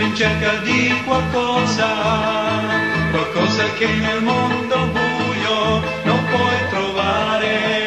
sempre in cerca di qualcosa, qualcosa che nel mondo buio non puoi trovare.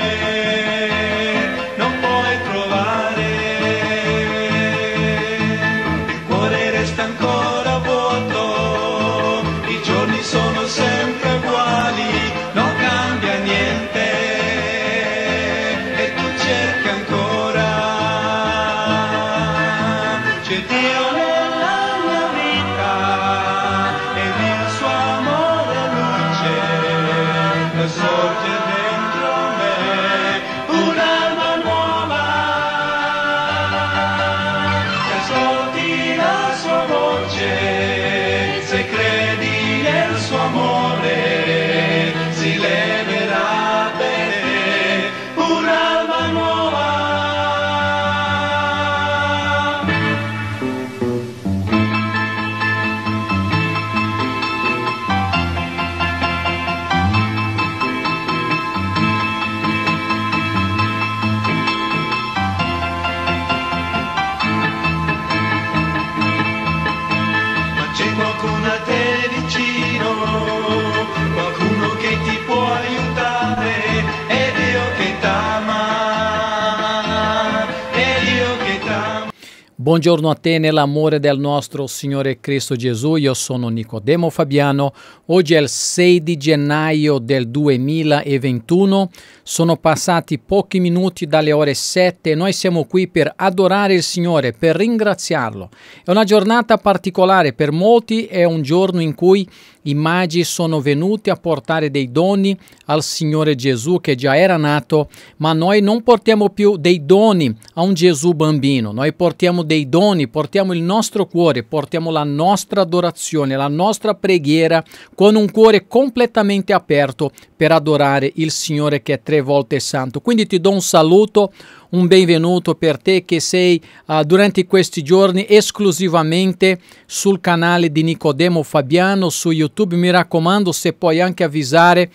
Buongiorno a te nell'amore del nostro Signore Cristo Gesù, io sono Nicodemo Fabiano, oggi è il 6 di gennaio del 2021, sono passati pochi minuti dalle ore 7 e noi siamo qui per adorare il Signore, per ringraziarlo. È una giornata particolare, per molti è un giorno in cui i magi sono venuti a portare dei doni al Signore Gesù che già era nato, ma noi non portiamo più dei doni a un Gesù bambino, noi portiamo dei dei doni, portiamo il nostro cuore, portiamo la nostra adorazione, la nostra preghiera con un cuore completamente aperto per adorare il Signore che è tre volte santo. Quindi ti do un saluto, un benvenuto per te che sei uh, durante questi giorni esclusivamente sul canale di Nicodemo Fabiano su YouTube. Mi raccomando se puoi anche avvisare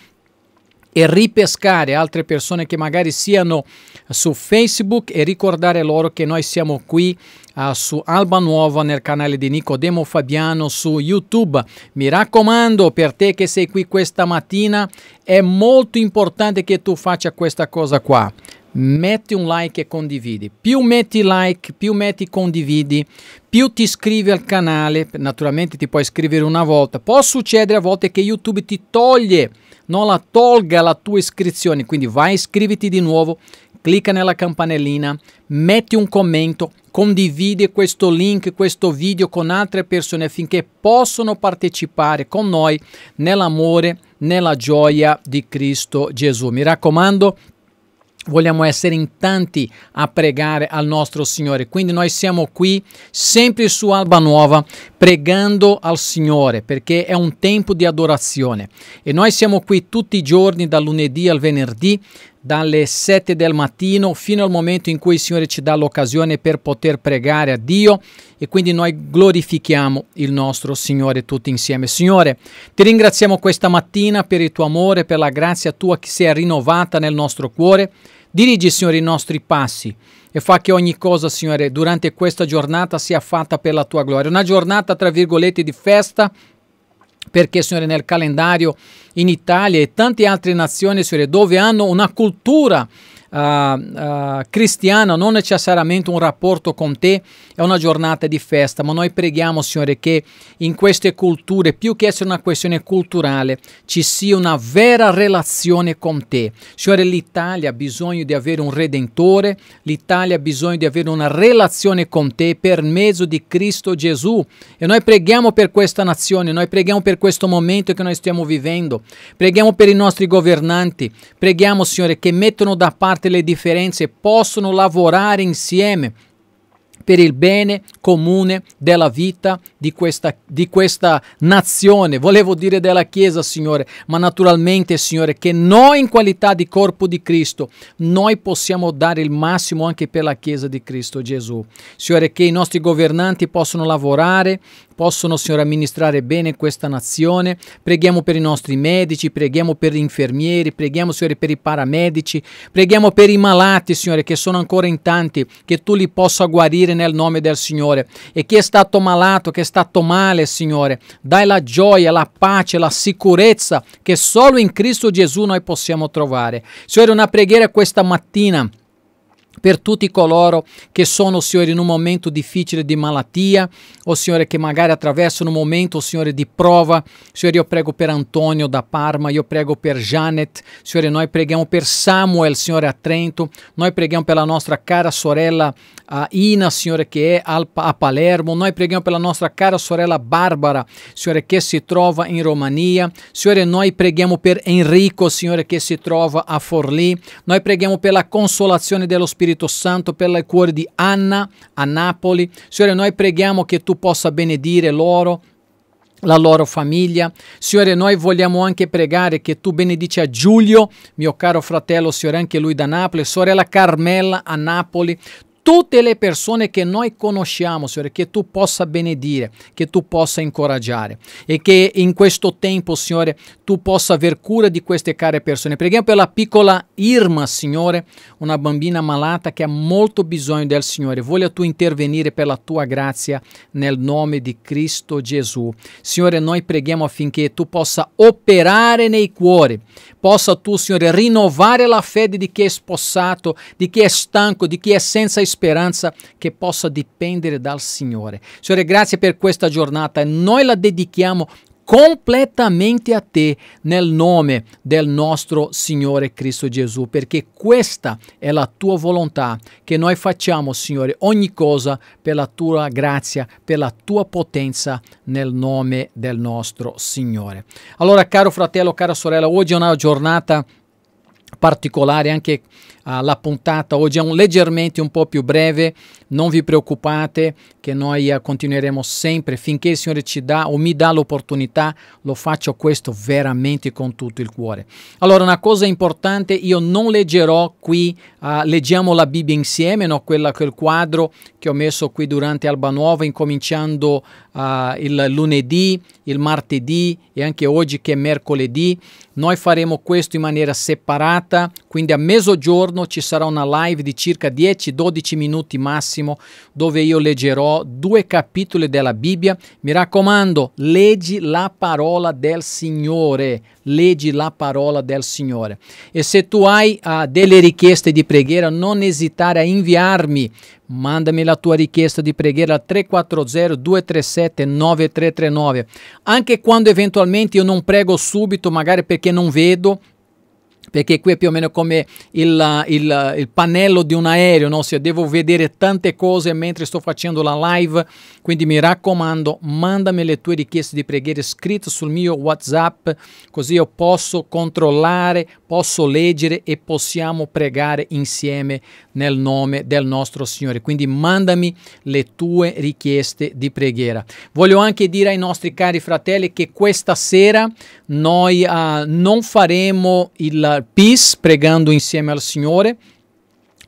e ripescare altre persone che magari siano su Facebook e ricordare loro che noi siamo qui su Alba Nuova nel canale di Nicodemo Fabiano su YouTube. Mi raccomando, per te che sei qui questa mattina, è molto importante che tu faccia questa cosa qua metti un like e condividi. Più metti like, più metti condividi, più ti iscrivi al canale. Naturalmente ti puoi iscrivere una volta. Può succedere a volte che YouTube ti toglie, non la tolga la tua iscrizione. Quindi vai, iscriviti di nuovo clicca nella campanellina, metti un commento, condividi questo link, questo video con altre persone affinché possano partecipare con noi nell'amore, nella gioia di Cristo Gesù. Mi raccomando, vogliamo essere in tanti a pregare al nostro Signore. Quindi noi siamo qui sempre su Alba Nuova pregando al Signore perché è un tempo di adorazione e noi siamo qui tutti i giorni da lunedì al venerdì dalle 7 del mattino fino al momento in cui il Signore ci dà l'occasione per poter pregare a Dio e quindi noi glorifichiamo il nostro Signore tutti insieme. Signore, ti ringraziamo questa mattina per il tuo amore, per la grazia tua che si è rinnovata nel nostro cuore. Dirigi, Signore, i nostri passi e fa che ogni cosa, Signore, durante questa giornata sia fatta per la tua gloria. Una giornata, tra virgolette, di festa, perché signore, nel calendario in Italia e tante altre nazioni signore, dove hanno una cultura uh, ah, ah, cristiana non necessariamente un rapporto con te è una giornata di festa, ma noi preghiamo Signore che in queste culture, più che essere una questione culturale, ci sia una vera relazione con te. Signore, l'Italia ha bisogno di avere un Redentore, l'Italia ha bisogno di avere una relazione con te per mezzo di Cristo Gesù. E noi preghiamo per questa nazione, noi preghiamo per questo momento che noi stiamo vivendo, preghiamo per i nostri governanti, preghiamo Signore che mettono da parte parte le differenze, possono lavorare insieme per il bene comune della vita di questa, di questa, nazione, volevo dire della Chiesa, Signore, ma naturalmente, Signore, che noi in qualità di corpo di Cristo, noi possiamo dare il massimo anche per la Chiesa di Cristo Gesù. Signore, che i nostri governanti possano lavorare possono, Signore, amministrare bene questa nazione. Preghiamo per i nostri medici, preghiamo per gli infermieri, preghiamo, Signore, per i paramedici, preghiamo per i malati, Signore, che sono ancora in tanti, che tu li possa guarire nel nome del Signore. E chi è stato malato, che è stato male, Signore, dai la gioia, la pace, la sicurezza che solo in Cristo Gesù noi possiamo trovare. Signore, una preghiera questa mattina Per tutti coloro che sono, oh Signore, in un momento difficile di malattia, o oh Signore che magari attraversano un momento, o oh Signore, di prova. Signore, io prego per Antonio da Parma, io prego per Janet, Signore, noi preghiamo per Samuel, Signore, a Trento, noi preghiamo per la nostra cara sorella a Ina, Signore, che è a Palermo. Noi preghiamo per la nostra cara sorella Barbara, Signore, che si trova in Romania. Signore, noi preghiamo per Enrico, Signore, che si trova a Forlì. Noi preghiamo per la consolazione dello Spirito Santo, per il cuore di Anna a Napoli. Signore, noi preghiamo che tu possa benedire loro la loro famiglia. Signore, noi vogliamo anche pregare che tu benedici a Giulio, mio caro fratello, Signore, anche lui da Napoli, sorella Carmela a Napoli, tutte le persone che noi conosciamo, Signore, che tu possa benedire, che tu possa incoraggiare e che in questo tempo, Signore, tu possa aver cura di queste care persone. Preghiamo per la piccola Irma, Signore, una bambina malata che ha molto bisogno del Signore. Voglio tu intervenire per la tua grazia nel nome di Cristo Gesù. Signore, noi preghiamo affinché tu possa operare nei cuori, possa tu, Signore, rinnovare la fede di chi è spossato, di chi è stanco, di chi è senza esperienza speranza che possa dipendere dal Signore. Signore, grazie per questa giornata noi la dedichiamo completamente a te nel nome del nostro Signore Cristo Gesù, perché questa è la tua volontà, che noi facciamo, Signore, ogni cosa per la tua grazia, per la tua potenza nel nome del nostro Signore. Allora, caro fratello, cara sorella, oggi è una giornata particolare anche Ah, la puntata oggi è un leggermente un po' più breve, non vi preoccupate che noi eh, continueremo sempre finché il Signore ci dà o mi dà l'opportunità, lo faccio questo veramente con tutto il cuore. Allora una cosa importante, io non leggerò qui, uh, leggiamo la Bibbia insieme, no? Quella, quel quadro che ho messo qui durante Alba Nuova, incominciando uh, il lunedì, il martedì e anche oggi che è mercoledì. Noi faremo questo in maniera separata, quindi a mezzogiorno giorno ci sarà una live di circa 10-12 minuti massimo dove io leggerò due capitoli della Bibbia. Mi raccomando, leggi la parola del Signore, leggi la parola del Signore. E se tu hai uh, delle richieste di preghiera, non esitare a inviarmi. Mandami la tua richiesta di preghiera al 340-237-9339. Anche quando eventualmente io non prego subito, magari perché non vedo, perché qui è più o meno come il, il, il pannello di un aereo, no? Se devo vedere tante cose mentre sto facendo la live, quindi mi raccomando, mandami le tue richieste di preghiera scritte sul mio WhatsApp, così io posso controllare, posso leggere e possiamo pregare insieme nel nome del nostro Signore. Quindi mandami le tue richieste di preghiera. Voglio anche dire ai nostri cari fratelli che questa sera noi uh, non faremo il PIS, pregando insieme al Signore.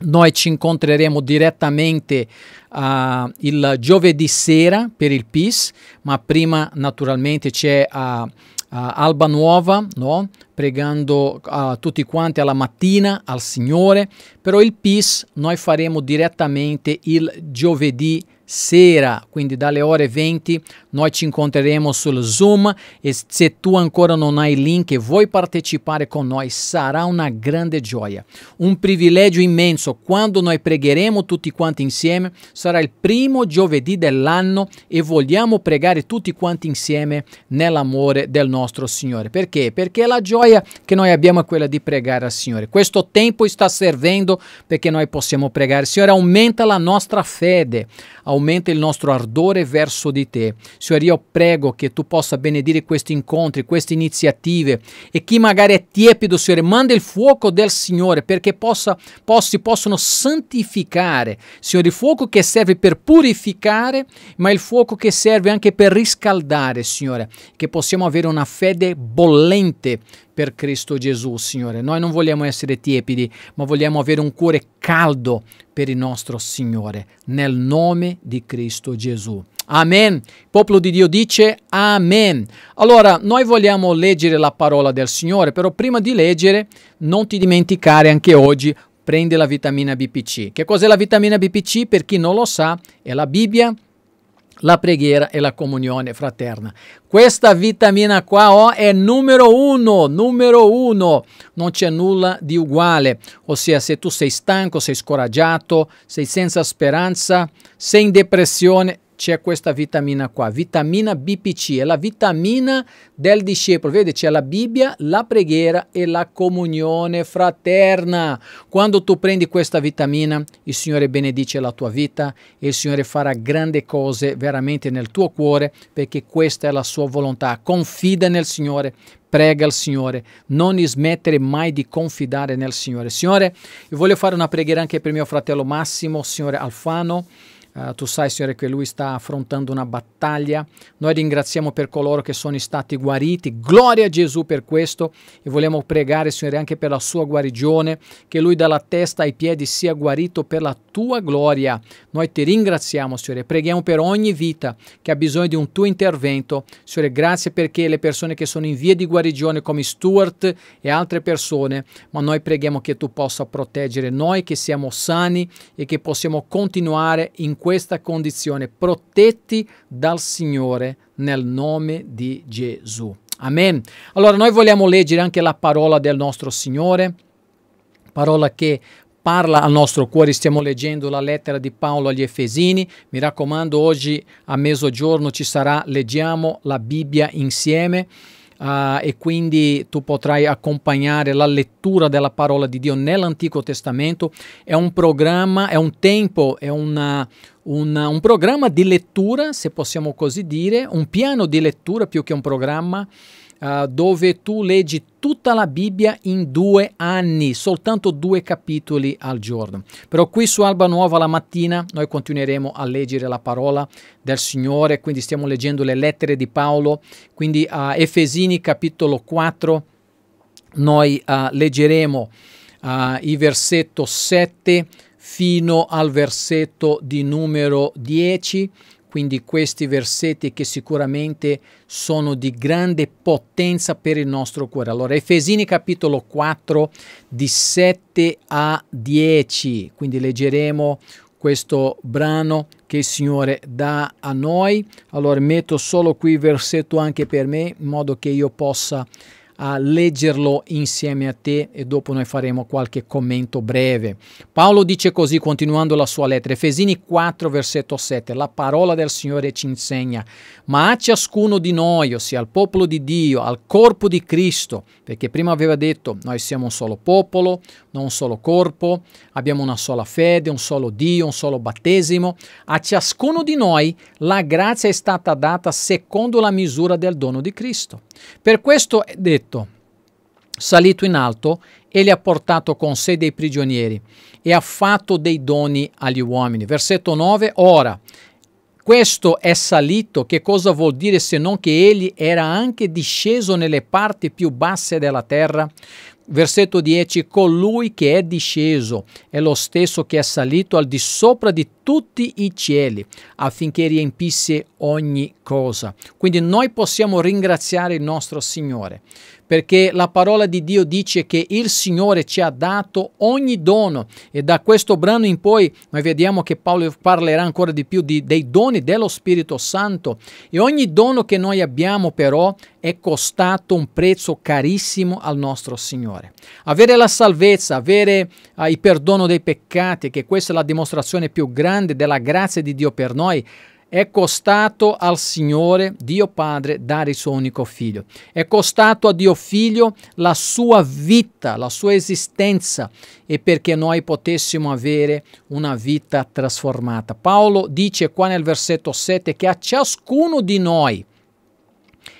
Noi ci incontreremo direttamente uh, il giovedì sera per il PIS, ma prima naturalmente c'è uh, Uh, Alba Nuova, no? pregando uh, tutti quanti alla mattina al Signore, però il PIS noi faremo direttamente il giovedì sera, quindi dalle ore 20 noi ci incontreremo sul Zoom e se tu ancora non hai link e vuoi partecipare con noi sarà una grande gioia, un privilegio immenso. Quando noi pregheremo tutti quanti insieme sarà il primo giovedì dell'anno e vogliamo pregare tutti quanti insieme nell'amore del nostro Signore. Perché? Perché la gioia che noi abbiamo è quella di pregare al Signore. Questo tempo sta servendo perché noi possiamo pregare. Signore, aumenta la nostra fede, aumenta aumenta il nostro ardore verso di te. Signore, io prego che tu possa benedire questi incontri, queste iniziative e chi magari è tiepido, Signore, manda il fuoco del Signore perché possa, si possano santificare. Signore, il fuoco che serve per purificare, ma il fuoco che serve anche per riscaldare, Signore, che possiamo avere una fede bollente per Cristo Gesù, Signore. Noi non vogliamo essere tiepidi, ma vogliamo avere un cuore caldo per il nostro Signore, nel nome di Cristo Gesù. Amen. Il popolo di Dio dice Amen. Allora, noi vogliamo leggere la parola del Signore, però prima di leggere non ti dimenticare anche oggi prendi la vitamina BPC. Che cos'è la vitamina BPC? Per chi non lo sa, è la Bibbia la preghiera e la comunione fraterna. Questa vitamina qua oh, è numero uno, numero uno, non c'è nulla di uguale, ossia se tu sei stanco, sei scoraggiato, sei senza speranza, sei in depressione, c'è questa vitamina qua, vitamina BPC, è la vitamina del discepolo. Vedi, c'è la Bibbia, la preghiera e la comunione fraterna. Quando tu prendi questa vitamina, il Signore benedice la tua vita e il Signore farà grandi cose veramente nel tuo cuore perché questa è la sua volontà. Confida nel Signore prega al Signore, non smettere mai di confidare nel Signore. Signore, io voglio fare una preghiera anche per mio fratello Massimo, Signore Alfano, Uh, tu sai, Signore, che Lui sta affrontando una battaglia. Noi ringraziamo per coloro che sono stati guariti. Gloria a Gesù per questo. E vogliamo pregare, Signore, anche per la sua guarigione, che Lui dalla testa ai piedi sia guarito per la tua gloria. Noi ti ringraziamo, Signore. Preghiamo per ogni vita che ha bisogno di un tuo intervento. Signore, grazie perché le persone che sono in via di guarigione, come Stuart e altre persone, ma noi preghiamo che tu possa proteggere noi, che siamo sani e che possiamo continuare in questa condizione, protetti dal Signore nel nome di Gesù. Amen. Allora noi vogliamo leggere anche la parola del nostro Signore, parola che parla al nostro cuore. Stiamo leggendo la lettera di Paolo agli Efesini. Mi raccomando, oggi a mezzogiorno ci sarà, leggiamo la Bibbia insieme uh, e quindi tu potrai accompagnare la lettura della parola di Dio nell'Antico Testamento. È un programma, è un tempo, è una, una, un programma di lettura, se possiamo così dire, un piano di lettura più che un programma Ah, dove tu leggi tutta la Bibbia in due anni, soltanto due capitoli al giorno. Però qui su Alba Nuova la mattina noi continueremo a leggere la parola del Signore, quindi stiamo leggendo le lettere di Paolo, quindi a uh, Efesini capitolo 4 noi uh, leggeremo ah, il versetto 7 fino al versetto di numero 10 quindi questi versetti che sicuramente sono di grande potenza per il nostro cuore. Allora, Efesini capitolo 4 di 7 a 10, quindi leggeremo questo brano che il Signore dà a noi. Allora metto solo qui il versetto anche per me, in modo che io possa a leggerlo insieme a te e dopo noi faremo qualche commento breve. Paolo dice così continuando la sua lettera, Efesini 4 versetto 7, la parola del Signore ci insegna, ma a ciascuno di noi, ossia al popolo di Dio, al corpo di Cristo, perché prima aveva detto noi siamo un solo popolo, non un solo corpo, abbiamo una sola fede, un solo Dio, un solo battesimo, a ciascuno di noi la grazia è stata data secondo la misura del dono di Cristo. Per questo è detto, salito in alto e li ha portato con sé dei prigionieri e ha fatto dei doni agli uomini. Versetto 9, ora, questo è salito, che cosa vuol dire se non che egli era anche disceso nelle parti più basse della terra? Versetto 10, colui che è disceso è lo stesso che è salito al di sopra di tutti i cieli affinché riempisse ogni cosa. Quindi noi possiamo ringraziare il nostro Signore perché la parola di Dio dice che il Signore ci ha dato ogni dono e da questo brano in poi noi vediamo che Paolo parlerà ancora di più di, dei doni dello Spirito Santo e ogni dono che noi abbiamo però è costato un prezzo carissimo al nostro Signore. Avere la salvezza, avere eh, il perdono dei peccati, che questa è la dimostrazione più grande grande della grazia di Dio per noi è costato al Signore Dio Padre dare il suo unico figlio. È costato a Dio Figlio la sua vita, la sua esistenza e perché noi potessimo avere una vita trasformata. Paolo dice qua nel versetto 7 che a ciascuno di noi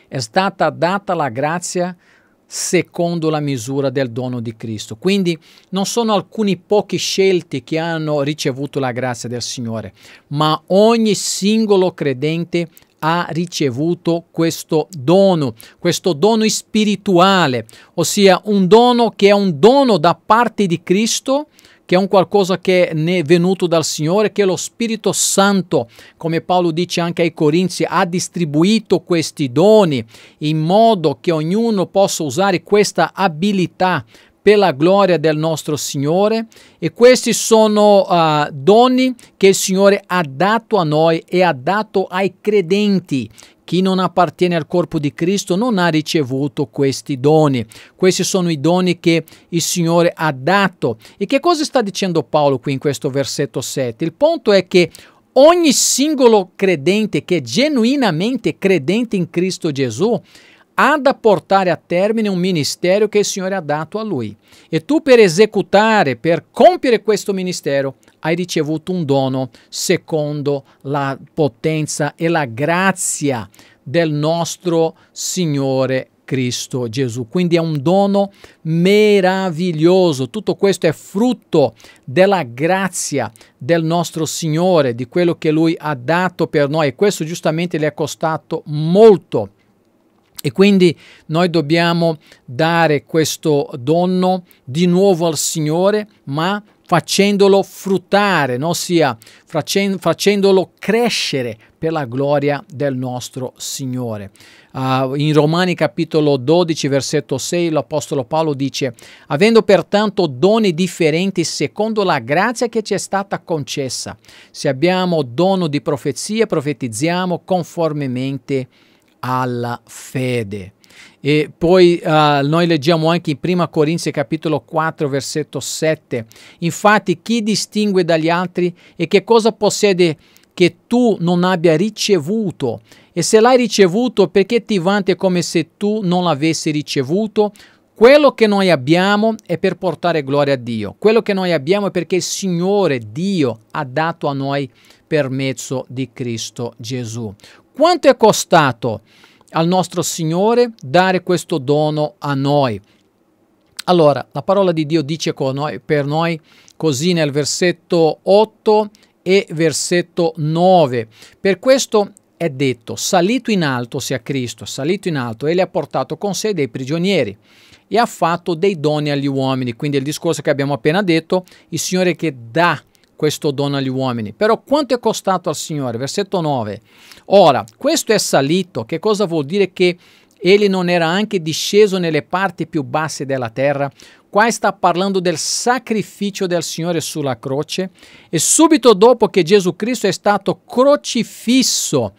è stata data la grazia di secondo la misura del dono di Cristo. Quindi non sono alcuni pochi scelti che hanno ricevuto la grazia del Signore, ma ogni singolo credente ha ricevuto questo dono, questo dono spirituale, ossia un dono che è un dono da parte di Cristo che è un qualcosa che è venuto dal Signore, che lo Spirito Santo, come Paolo dice anche ai Corinzi, ha distribuito questi doni in modo che ognuno possa usare questa abilità per la gloria del nostro Signore e questi sono uh, doni che il Signore ha dato a noi e ha dato ai credenti chi non appartiene al corpo di Cristo non ha ricevuto questi doni. Questi sono i doni che il Signore ha dato. E che cosa sta dicendo Paolo qui in questo versetto 7? Il punto è che ogni singolo credente che è genuinamente credente in Cristo Gesù há de portare a termine un um ministério que o Senhor ha dato a lui. E tu per executare, per compiere questo ministero, hai ricevuto un dono secondo la potenza e la grazia del nostro Signore Cristo Gesù. Quindi è un dono meraviglioso. Tutto questo è frutto della grazia del nostro Signore, di quello che Lui ha dato per noi. E questo giustamente le è costato molto e quindi noi dobbiamo dare questo dono di nuovo al Signore, ma facendolo fruttare, no? ossia facendolo crescere per la gloria del nostro Signore. Uh, in Romani capitolo 12 versetto 6 l'Apostolo Paolo dice avendo pertanto doni differenti secondo la grazia che ci è stata concessa, se abbiamo dono di profezia profetizziamo conformemente a alla fede. E poi uh, noi leggiamo anche in 1 Corinzi capitolo 4 versetto 7. Infatti chi distingue dagli altri e che cosa possiede che tu non abbia ricevuto? E se l'hai ricevuto perché ti vanti come se tu non l'avessi ricevuto? Quello che noi abbiamo è per portare gloria a Dio. Quello che noi abbiamo è perché il Signore Dio ha dato a noi per mezzo di Cristo Gesù. Quanto è costato al nostro Signore dare questo dono a noi? Allora, la parola di Dio dice noi, per noi così nel versetto 8 e versetto 9. Per questo è detto, salito in alto sia Cristo, salito in alto egli ha portato con sé dei prigionieri e ha fatto dei doni agli uomini. Quindi il discorso che abbiamo appena detto, il Signore che dà questo dono agli uomini. Però quanto è costato al Signore? Versetto 9. Ora, questo è salito, che cosa vuol dire che Egli non era anche disceso nelle parti più basse della terra? Qua sta parlando del sacrificio del Signore sulla croce e subito dopo che Gesù Cristo è stato crocifisso,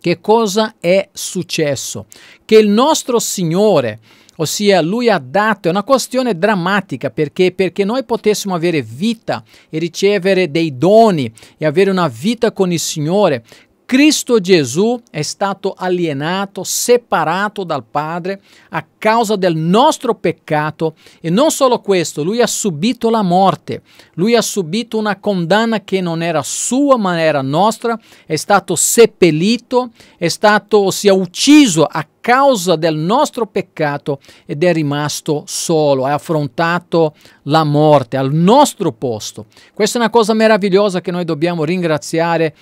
che cosa è successo? Che il nostro Signore ossia lui ha dato, è una questione drammatica perché, perché noi potessimo avere vita e ricevere dei doni e avere una vita con il Signore, Cristo Gesù è stato alienato, separato dal Padre a causa del nostro peccato e non solo questo, lui ha subito la morte, lui ha subito una condanna che non era sua ma era nostra, è stato seppellito, è stato, si è ucciso a causa del nostro peccato ed è rimasto solo, ha affrontato la morte al nostro posto. Questa è una cosa meravigliosa che noi dobbiamo ringraziare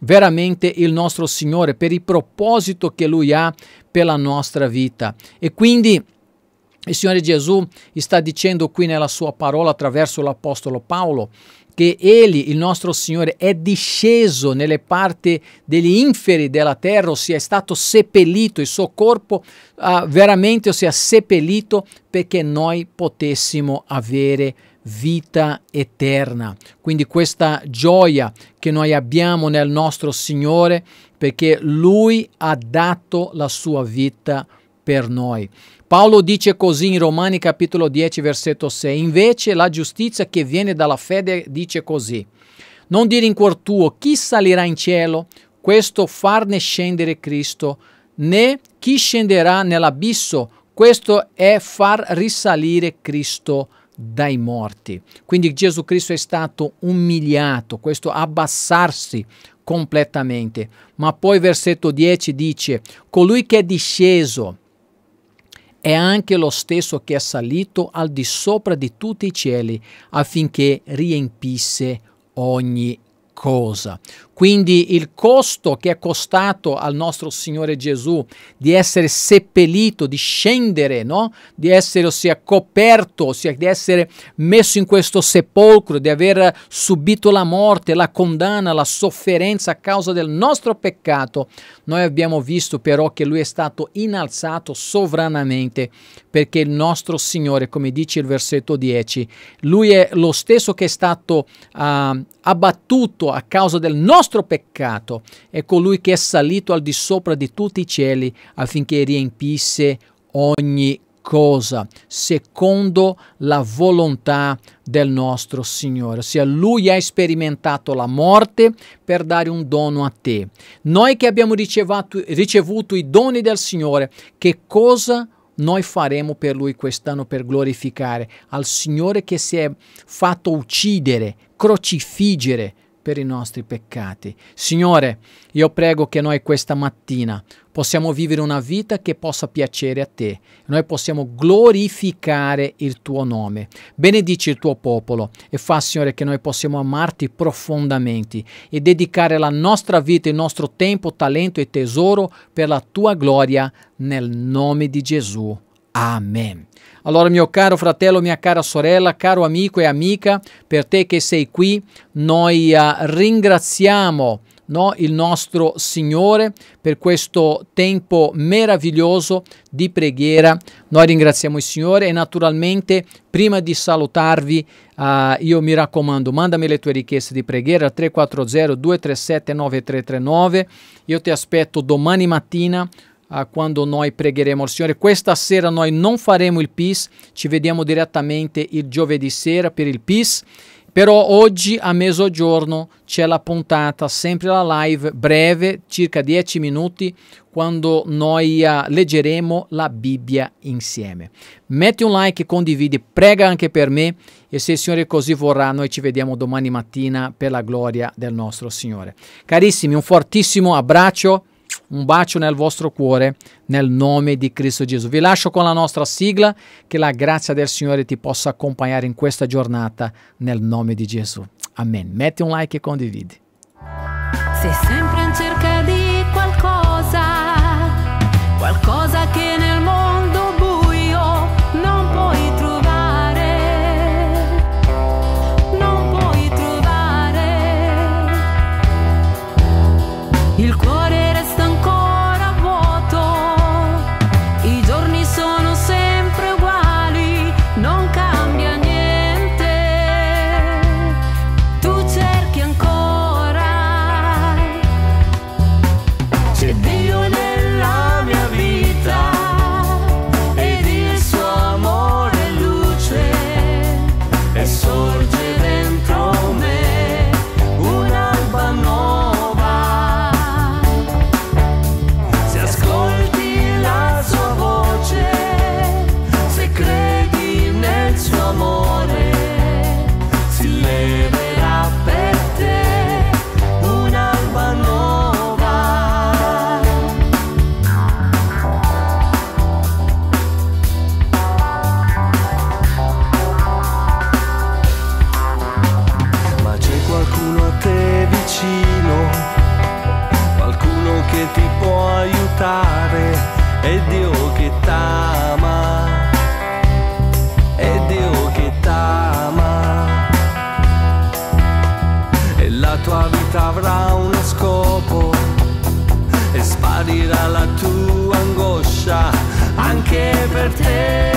veramente il nostro Signore, per il proposito che Lui ha per la nostra vita. E quindi il Signore Gesù sta dicendo qui nella sua parola attraverso l'Apostolo Paolo che Egli, il nostro Signore, è disceso nelle parti degli inferi della terra, ossia è stato seppellito, il suo corpo uh, veramente ossia seppellito perché noi potessimo avere vita eterna. Quindi questa gioia che noi abbiamo nel nostro Signore perché Lui ha dato la sua vita per noi. Paolo dice così in Romani capitolo 10 versetto 6, invece la giustizia che viene dalla fede dice così, non dire in cuor tuo chi salirà in cielo, questo farne scendere Cristo, né chi scenderà nell'abisso, questo è far risalire Cristo dai morti. Quindi Gesù Cristo è stato umiliato, questo abbassarsi completamente. Ma poi versetto 10 dice, colui che è disceso è anche lo stesso che è salito al di sopra di tutti i cieli affinché riempisse ogni cosa. Quindi il costo che è costato al nostro Signore Gesù di essere seppellito, di scendere, no? di essere ossia coperto, ossia di essere messo in questo sepolcro, di aver subito la morte, la condanna, la sofferenza a causa del nostro peccato, noi abbiamo visto però che lui è stato innalzato sovranamente perché il nostro Signore, come dice il versetto 10, lui è lo stesso che è stato uh, abbattuto a causa del nostro nostro peccato è colui che è salito al di sopra di tutti i cieli affinché riempisse ogni cosa secondo la volontà del nostro Signore, ossia Lui ha sperimentato la morte per dare un dono a te. Noi che abbiamo ricevuto, ricevuto i doni del Signore, che cosa noi faremo per Lui quest'anno per glorificare al Signore che si è fatto uccidere, crocifiggere per i nostri peccati. Signore, io prego che noi questa mattina possiamo vivere una vita che possa piacere a te. Noi possiamo glorificare il tuo nome. Benedici il tuo popolo e fa, Signore, che noi possiamo amarti profondamente e dedicare la nostra vita, il nostro tempo, talento e tesoro per la tua gloria nel nome di Gesù. Amen. Allora, mio caro fratello, mia cara sorella, caro amico e amica, per te che sei qui, noi uh, ringraziamo no, il nostro Signore per questo tempo meraviglioso di preghiera. Noi ringraziamo il Signore e naturalmente prima di salutarvi uh, io mi raccomando mandami le tue richieste di preghiera 340 237 9339. Io ti aspetto domani mattina a quando noi pregheremo al Signore. Questa sera noi non faremo il PIS, ci vediamo direttamente il giovedì sera per il PIS, però oggi a mezzogiorno c'è la puntata, sempre la live breve, circa 10 minuti, quando noi eh, leggeremo la Bibbia insieme. Metti un like, condividi, prega anche per me e se il Signore così vorrà noi ci vediamo domani mattina per la gloria del nostro Signore. Carissimi, un fortissimo abbraccio un bacio nel vostro cuore nel nome di Cristo Gesù. Vi lascio con la nostra sigla, che la grazia del Signore ti possa accompagnare in questa giornata nel nome di Gesù. Amen. Metti un like e condividi. Sei sempre in cerca di qualcosa, qualcosa կեպրտել